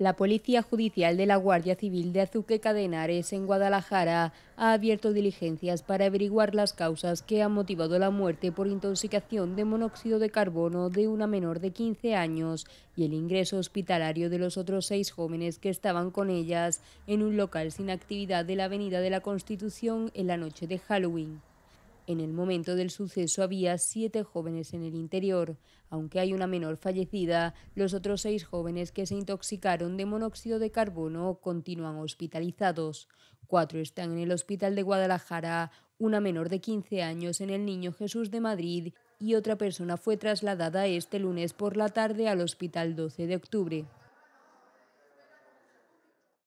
La Policía Judicial de la Guardia Civil de Azuque Cadenares en Guadalajara ha abierto diligencias para averiguar las causas que han motivado la muerte por intoxicación de monóxido de carbono de una menor de 15 años y el ingreso hospitalario de los otros seis jóvenes que estaban con ellas en un local sin actividad de la Avenida de la Constitución en la noche de Halloween. En el momento del suceso había siete jóvenes en el interior. Aunque hay una menor fallecida, los otros seis jóvenes que se intoxicaron de monóxido de carbono continúan hospitalizados. Cuatro están en el hospital de Guadalajara, una menor de 15 años en el Niño Jesús de Madrid y otra persona fue trasladada este lunes por la tarde al hospital 12 de octubre.